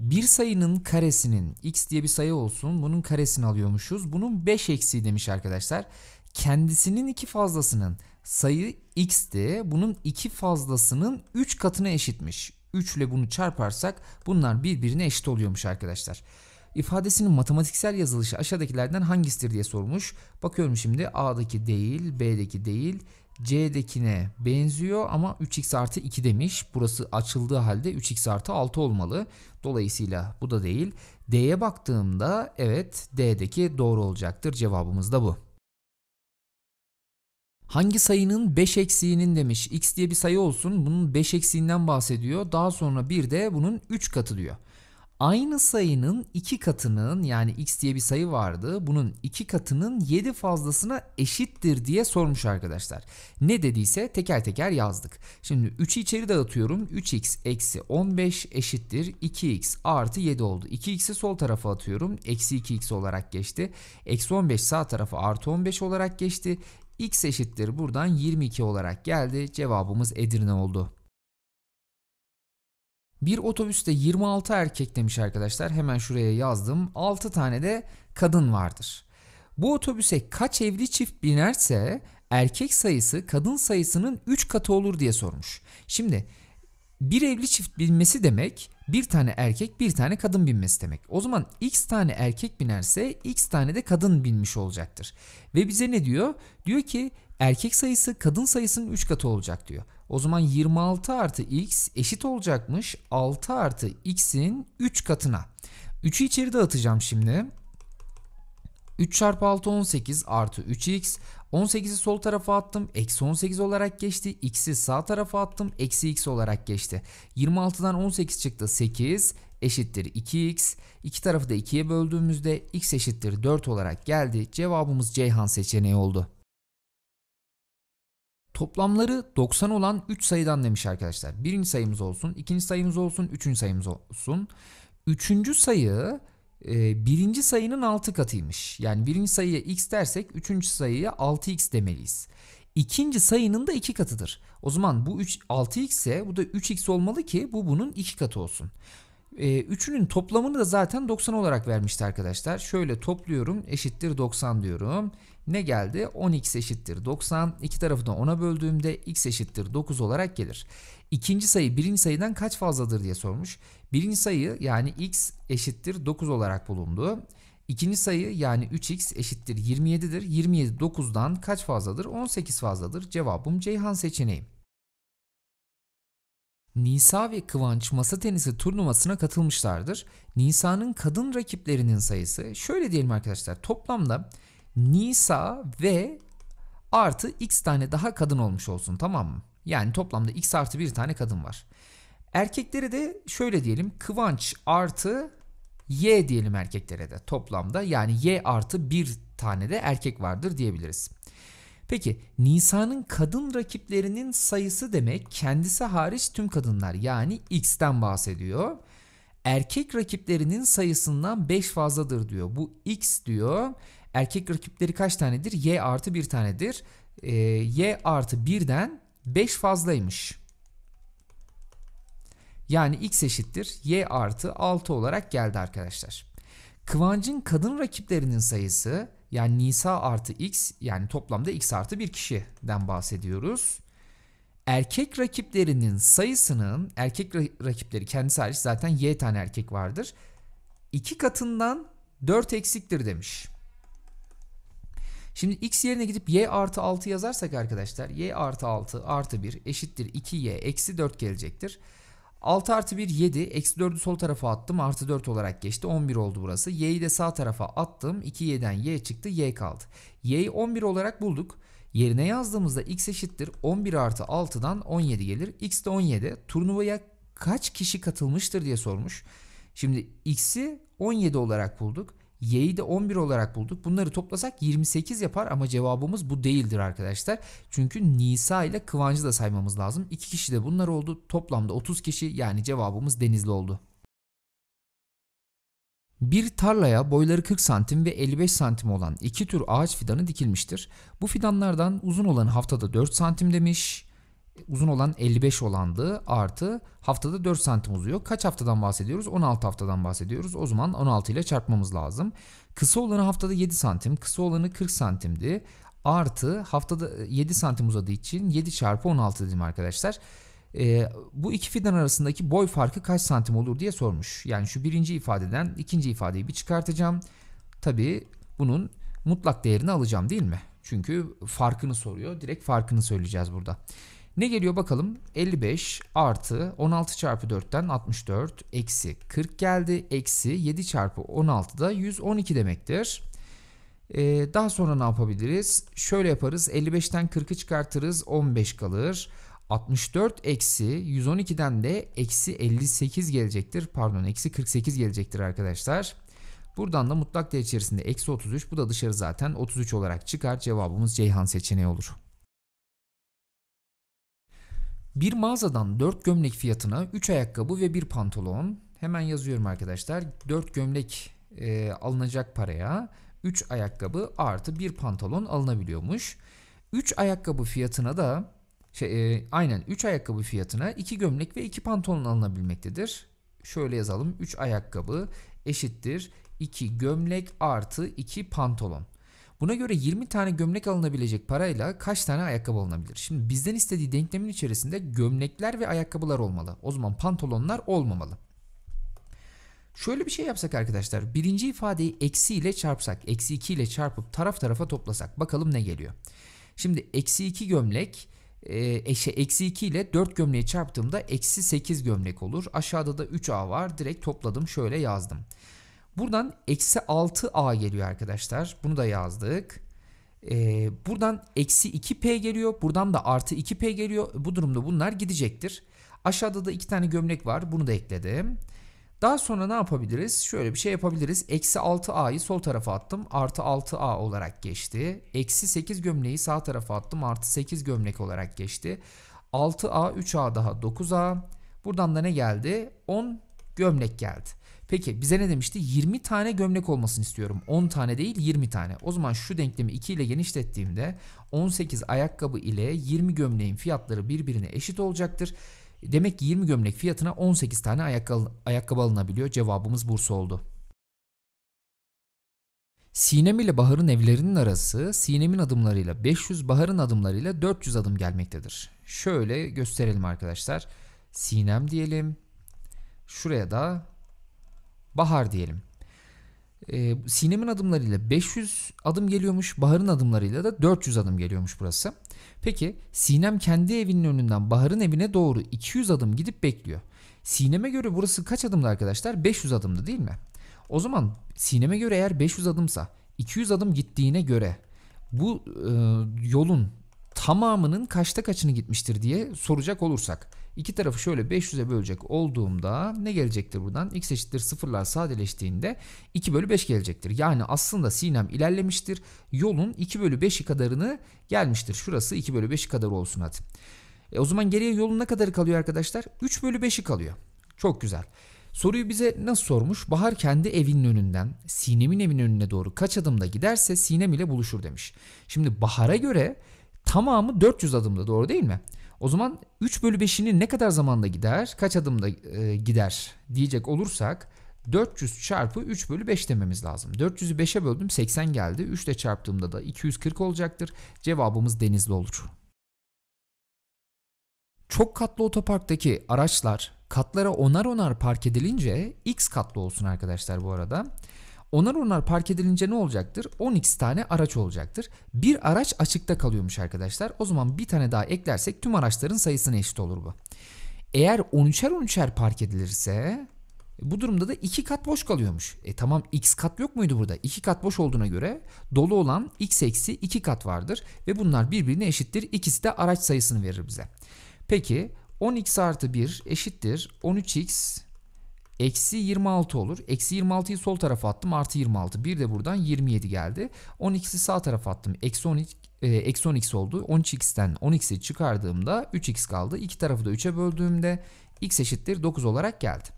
Bir sayının karesinin x diye bir sayı olsun bunun karesini alıyormuşuz. Bunun 5 eksiği demiş arkadaşlar. Kendisinin iki fazlasının sayı x x'ti. Bunun iki fazlasının 3 katına eşitmiş. 3 ile bunu çarparsak bunlar birbirine eşit oluyormuş arkadaşlar. İfadesinin matematiksel yazılışı aşağıdakilerden hangisidir diye sormuş. Bakıyorum şimdi A'daki değil, B'deki değil, C'dekine benziyor ama 3x artı 2 demiş. Burası açıldığı halde 3x artı 6 olmalı. Dolayısıyla bu da değil. D'ye baktığımda evet D'deki doğru olacaktır. Cevabımız da bu. Hangi sayının 5 eksiğinin demiş x diye bir sayı olsun bunun 5 eksiğinden bahsediyor. Daha sonra bir de bunun 3 katı diyor aynı sayının iki katının yani x diye bir sayı vardı. Bunun iki katının 7 fazlasına eşittir diye sormuş arkadaşlar. Ne dediyse teker teker yazdık. Şimdi 3'ü içeri dağıtıyorum. 3x eksi 15 eşittir 2x artı 7 oldu. 2x'i sol tarafa atıyorum. Eksi 2x olarak geçti. Eksi 15 sağ tarafa artı 15 olarak geçti. x eşittir buradan 22 olarak geldi. Cevabımız Edirne oldu. Bir otobüste 26 erkek demiş arkadaşlar. Hemen şuraya yazdım. 6 tane de kadın vardır. Bu otobüse kaç evli çift binerse erkek sayısı kadın sayısının 3 katı olur diye sormuş. Şimdi bir evli çift binmesi demek bir tane erkek bir tane kadın binmesi demek. O zaman x tane erkek binerse x tane de kadın binmiş olacaktır. Ve bize ne diyor? Diyor ki erkek sayısı kadın sayısının 3 katı olacak diyor. O zaman 26 artı x eşit olacakmış 6 artı x'in 3 katına. 3'ü içeri dağıtacağım şimdi. 3 çarpı 6 18 artı 3x. 18'i sol tarafa attım. Eksi 18 olarak geçti. X'i sağ tarafa attım. Eksi x olarak geçti. 26'dan 18 çıktı. 8 eşittir 2x. İki tarafı da 2'ye böldüğümüzde x eşittir 4 olarak geldi. Cevabımız Ceyhan seçeneği oldu. Toplamları 90 olan 3 sayıdan demiş arkadaşlar. Birinci sayımız olsun, ikinci sayımız olsun, üçüncü sayımız olsun. Üçüncü sayı e, birinci sayının 6 katıymış. Yani birinci sayıya x dersek üçüncü sayıya 6x demeliyiz. İkinci sayının da 2 katıdır. O zaman bu 6x ise bu da 3x olmalı ki bu bunun 2 katı olsun. E, üçünün toplamını da zaten 90 olarak vermişti arkadaşlar. Şöyle topluyorum eşittir 90 diyorum. Ne geldi? 10x eşittir 90. İki tarafı da 10'a böldüğümde x eşittir 9 olarak gelir. İkinci sayı birinci sayıdan kaç fazladır diye sormuş. Birinci sayı yani x eşittir 9 olarak bulundu. İkinci sayı yani 3x eşittir 27'dir. 27 9'dan kaç fazladır? 18 fazladır. Cevabım Ceyhan seçeneği. Nisa ve Kıvanç masa tenisi turnuvasına katılmışlardır. Nisa'nın kadın rakiplerinin sayısı şöyle diyelim arkadaşlar toplamda Nisa ve artı x tane daha kadın olmuş olsun tamam mı? Yani toplamda x artı bir tane kadın var. Erkekleri de şöyle diyelim Kıvanç artı y diyelim erkeklere de toplamda yani y artı bir tane de erkek vardır diyebiliriz. Peki Nisa'nın kadın rakiplerinin sayısı demek kendisi hariç tüm kadınlar yani X'ten bahsediyor. Erkek rakiplerinin sayısından 5 fazladır diyor. Bu X diyor. Erkek rakipleri kaç tanedir? Y artı 1 tanedir. Ee, y artı 1'den 5 fazlaymış. Yani x eşittir y artı 6 olarak geldi arkadaşlar. Kıvancın kadın rakiplerinin sayısı yani Nisa artı X yani toplamda X artı bir kişiden bahsediyoruz. Erkek rakiplerinin sayısının erkek rakipleri kendisi hariç zaten Y tane erkek vardır. 2 katından 4 eksiktir demiş. Şimdi x yerine gidip y artı 6 yazarsak arkadaşlar y artı 6 artı 1 eşittir 2y eksi 4 gelecektir. 6 artı 1 7. Eksi 4'ü sol tarafa attım. Artı 4 olarak geçti. 11 oldu burası. Y'yi de sağ tarafa attım. 2 y'den y çıktı. Y kaldı. Y'yi 11 olarak bulduk. Yerine yazdığımızda x eşittir 11 artı 6'dan 17 gelir. x de 17. Turnuvaya kaç kişi katılmıştır diye sormuş. Şimdi x'i 17 olarak bulduk. Y'yi de 11 olarak bulduk. Bunları toplasak 28 yapar ama cevabımız bu değildir arkadaşlar. Çünkü Nisa ile Kıvancı da saymamız lazım. İki kişi de bunlar oldu. Toplamda 30 kişi yani cevabımız Denizli oldu. Bir tarlaya boyları 40 santim ve 55 santim olan iki tür ağaç fidanı dikilmiştir. Bu fidanlardan uzun olan haftada 4 santim demiş, uzun olan 55 olandı artı haftada 4 santim uzuyor. Kaç haftadan bahsediyoruz? 16 haftadan bahsediyoruz. O zaman 16 ile çarpmamız lazım. Kısa olanı haftada 7 santim, kısa olanı 40 santimdi. Artı haftada 7 e, santim uzadığı için 7 çarpı 16 dedim arkadaşlar. E, bu iki fidan arasındaki boy farkı kaç santim olur diye sormuş. Yani şu birinci ifadeden ikinci ifadeyi bir çıkartacağım. Tabi bunun mutlak değerini alacağım değil mi? Çünkü farkını soruyor. Direkt farkını söyleyeceğiz burada. Ne geliyor bakalım? 55 artı 16 çarpı 4'ten 64 eksi 40 geldi. Eksi 7 çarpı 16 da 112 demektir. Ee, daha sonra ne yapabiliriz? Şöyle yaparız. 55'ten 40'ı çıkartırız. 15 kalır. 64 eksi 112'den de eksi 58 gelecektir. Pardon eksi 48 gelecektir arkadaşlar. Buradan da mutlak değer içerisinde eksi 33 bu da dışarı zaten 33 olarak çıkar. Cevabımız Ceyhan seçeneği olur. Bir mağazadan 4 gömlek fiyatına 3 ayakkabı ve bir pantolon hemen yazıyorum arkadaşlar 4 gömlek e, alınacak paraya 3 ayakkabı artı bir pantolon alınabiliyormuş. 3 ayakkabı fiyatına da şey, e, aynen 3 ayakkabı fiyatına 2 gömlek ve 2 pantolon alınabilmektedir. Şöyle yazalım 3 ayakkabı eşittir 2 gömlek artı 2 pantolon. Buna göre 20 tane gömlek alınabilecek parayla kaç tane ayakkabı alınabilir? Şimdi bizden istediği denklemin içerisinde gömlekler ve ayakkabılar olmalı. O zaman pantolonlar olmamalı. Şöyle bir şey yapsak arkadaşlar. Birinci ifadeyi eksi ile çarpsak, eksi 2 ile çarpıp taraf tarafa toplasak bakalım ne geliyor. Şimdi eksi 2 gömlek eşe e, eksi 2 ile 4 gömleği çarptığımda eksi 8 gömlek olur. Aşağıda da 3A var. Direkt topladım şöyle yazdım. Buradan eksi 6a geliyor arkadaşlar. Bunu da yazdık. Ee, buradan eksi 2p geliyor. Buradan da artı 2p geliyor. Bu durumda bunlar gidecektir. Aşağıda da iki tane gömlek var. Bunu da ekledim. Daha sonra ne yapabiliriz? Şöyle bir şey yapabiliriz. Eksi 6a'yı sol tarafa attım. Artı 6a olarak geçti. Eksi 8 gömleği sağ tarafa attım. Artı 8 gömlek olarak geçti. 6a, 3a daha 9a. Buradan da ne geldi? 10 gömlek geldi. Peki bize ne demişti? 20 tane gömlek olmasını istiyorum. 10 tane değil 20 tane. O zaman şu denklemi 2 ile genişlettiğimde 18 ayakkabı ile 20 gömleğin fiyatları birbirine eşit olacaktır. Demek ki 20 gömlek fiyatına 18 tane ayakkabı, ayakkabı alınabiliyor. Cevabımız Bursa oldu. Sinem ile Bahar'ın evlerinin arası Sinem'in adımlarıyla 500, Bahar'ın adımlarıyla 400 adım gelmektedir. Şöyle gösterelim arkadaşlar. Sinem diyelim. Şuraya da Bahar diyelim. E, Sinem'in adımlarıyla 500 adım geliyormuş. Bahar'ın adımlarıyla da 400 adım geliyormuş burası. Peki Sinem kendi evinin önünden Bahar'ın evine doğru 200 adım gidip bekliyor. Sinem'e göre burası kaç adımdı arkadaşlar? 500 adımdı değil mi? O zaman Sinem'e göre eğer 500 adımsa 200 adım gittiğine göre bu e, yolun tamamının kaçta kaçını gitmiştir diye soracak olursak İki tarafı şöyle 500'e bölecek olduğumda ne gelecektir buradan? X eşittir sıfırlar sadeleştiğinde 2 bölü 5 gelecektir. Yani aslında sinem ilerlemiştir. Yolun 2 bölü 5'i kadarını gelmiştir. Şurası 2 bölü 5'i kadar olsun hadi. E o zaman geriye yolun ne kadarı kalıyor arkadaşlar? 3 bölü 5'i kalıyor. Çok güzel. Soruyu bize nasıl sormuş? Bahar kendi evinin önünden Sinem'in evinin önüne doğru kaç adımda giderse Sinem ile buluşur demiş. Şimdi Bahar'a göre tamamı 400 adımda doğru değil mi? O zaman 3 bölü 5'ini ne kadar zamanda gider? Kaç adımda e, gider diyecek olursak 400 çarpı 3 bölü 5 dememiz lazım. 400'ü 5'e böldüm 80 geldi. 3 ile çarptığımda da 240 olacaktır. Cevabımız denizli olur. Çok katlı otoparktaki araçlar katlara onar onar park edilince x katlı olsun arkadaşlar bu arada. Onar onar park edilince ne olacaktır? 10x tane araç olacaktır. Bir araç açıkta kalıyormuş arkadaşlar. O zaman bir tane daha eklersek tüm araçların sayısına eşit olur bu. Eğer 13'er 13'er park edilirse e, bu durumda da 2 kat boş kalıyormuş. E tamam x kat yok muydu burada? 2 kat boş olduğuna göre dolu olan x eksi 2 kat vardır. Ve bunlar birbirine eşittir. İkisi de araç sayısını verir bize. Peki 10x artı 1 eşittir 13x Eksi 26 olur. Eksi 26'yı sol tarafa attım. Artı 26. Bir de buradan 27 geldi. 12'si sağ tarafa attım. Eksi 12 e, eksi 10x oldu. 13x'ten 10x'i çıkardığımda 3x kaldı. İki tarafı da 3'e böldüğümde x eşittir 9 olarak geldi.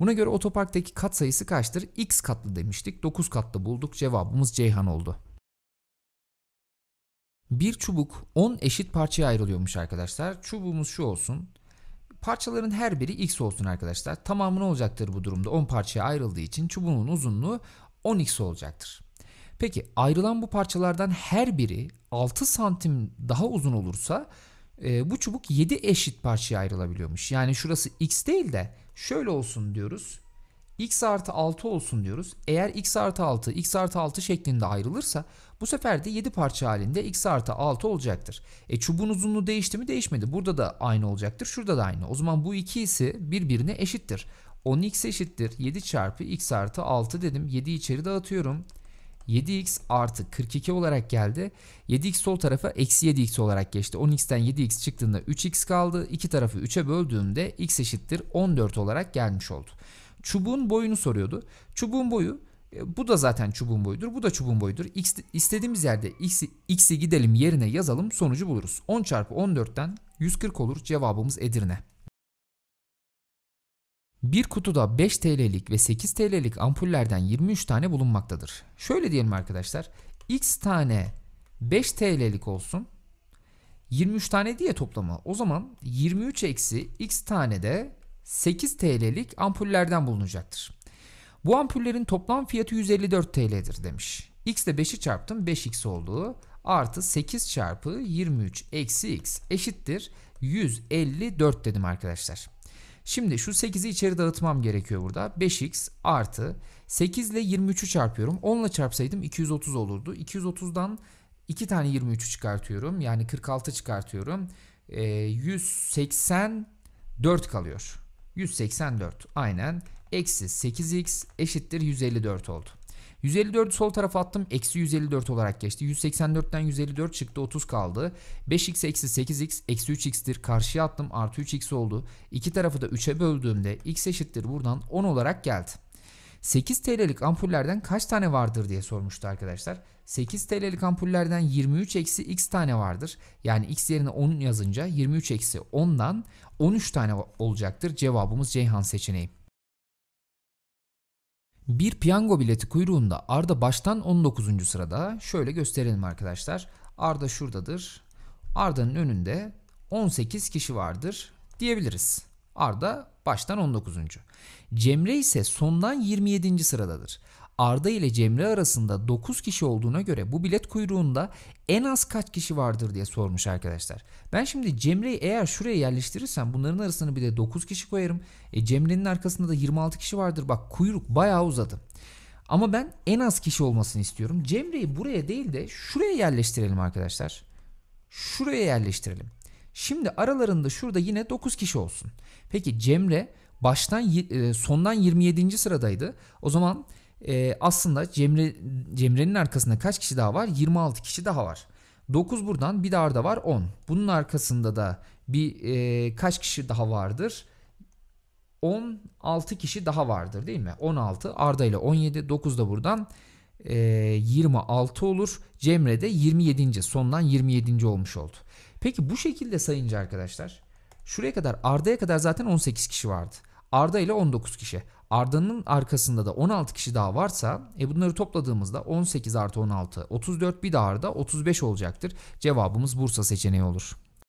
Buna göre otoparktaki kat sayısı kaçtır? x katlı demiştik. 9 katlı bulduk. Cevabımız Ceyhan oldu. Bir çubuk 10 eşit parçaya ayrılıyormuş arkadaşlar. Çubuğumuz şu olsun. Parçaların her biri x olsun arkadaşlar. Tamamı ne olacaktır bu durumda? 10 parçaya ayrıldığı için çubuğun uzunluğu 10x olacaktır. Peki ayrılan bu parçalardan her biri 6 santim daha uzun olursa e, bu çubuk 7 eşit parçaya ayrılabiliyormuş. Yani şurası x değil de şöyle olsun diyoruz x artı 6 olsun diyoruz. Eğer x artı 6 x artı 6 şeklinde ayrılırsa bu sefer de 7 parça halinde x artı 6 olacaktır. E çubuğun uzunluğu değişti mi değişmedi. Burada da aynı olacaktır. Şurada da aynı. O zaman bu ikisi birbirine eşittir. 10x eşittir 7 çarpı x artı 6 dedim. 7 içeri dağıtıyorum. 7x artı 42 olarak geldi. 7x sol tarafa eksi 7x olarak geçti. 10x'ten 7x çıktığında 3x kaldı. İki tarafı 3'e böldüğümde x eşittir 14 olarak gelmiş oldu. Çubuğun boyunu soruyordu. Çubuğun boyu e, bu da zaten çubuğun boyudur. Bu da çubuğun boyudur. X, istediğimiz yerde x'i, x'i gidelim yerine yazalım sonucu buluruz. 10 çarpı 14'ten 140 olur cevabımız Edirne. Bir kutuda 5 TL'lik ve 8 TL'lik ampullerden 23 tane bulunmaktadır. Şöyle diyelim arkadaşlar. X tane 5 TL'lik olsun. 23 tane diye toplama. O zaman 23 eksi x tane de 8 TL'lik ampullerden bulunacaktır. Bu ampullerin toplam fiyatı 154 TL'dir demiş. X de 5'i çarptım 5X olduğu Artı 8 çarpı 23 eksi X eşittir 154 dedim arkadaşlar. Şimdi şu 8'i içeri dağıtmam gerekiyor burada. 5x artı 8 ile 23'ü çarpıyorum. 10 ile çarpsaydım 230 olurdu. 230'dan 2 tane 23'ü çıkartıyorum. Yani 46 çıkartıyorum. E, ee, 184 kalıyor. 184 aynen eksi 8x eşittir 154 oldu. 154'ü sol tarafa attım. Eksi 154 olarak geçti. 184'ten 154 çıktı. 30 kaldı. 5x eksi 8x eksi 3x'tir. Karşıya attım. Artı 3x oldu. İki tarafı da 3'e böldüğümde x eşittir buradan 10 olarak geldi. 8 TL'lik ampullerden kaç tane vardır diye sormuştu arkadaşlar. 8 TL'lik ampullerden 23 eksi x tane vardır. Yani x yerine 10 yazınca 23 eksi 10'dan 13 tane olacaktır. Cevabımız Ceyhan seçeneği. Bir piyango bileti kuyruğunda Arda baştan 19. sırada. Şöyle gösterelim arkadaşlar. Arda şuradadır. Arda'nın önünde 18 kişi vardır diyebiliriz. Arda Baştan 19. Cemre ise sondan 27. sıradadır. Arda ile Cemre arasında 9 kişi olduğuna göre bu bilet kuyruğunda en az kaç kişi vardır diye sormuş arkadaşlar. Ben şimdi Cemre'yi eğer şuraya yerleştirirsem bunların arasını bir de 9 kişi koyarım. E Cemre'nin arkasında da 26 kişi vardır. Bak kuyruk bayağı uzadı. Ama ben en az kişi olmasını istiyorum. Cemre'yi buraya değil de şuraya yerleştirelim arkadaşlar. Şuraya yerleştirelim. Şimdi aralarında şurada yine 9 kişi olsun. Peki Cemre baştan e, sondan 27. sıradaydı. O zaman e, aslında Cemre Cemre'nin arkasında kaç kişi daha var? 26 kişi daha var. 9 buradan bir de Arda var 10. Bunun arkasında da bir e, kaç kişi daha vardır? 16 kişi daha vardır değil mi? 16 Arda ile 17 9 da buradan e, 26 olur. Cemre de 27. sondan 27. olmuş oldu. Peki bu şekilde sayınca arkadaşlar şuraya kadar Arda'ya kadar zaten 18 kişi vardı. Arda ile 19 kişi. Arda'nın arkasında da 16 kişi daha varsa e bunları topladığımızda 18 artı 16 34 bir daha Arda 35 olacaktır. Cevabımız Bursa seçeneği olur.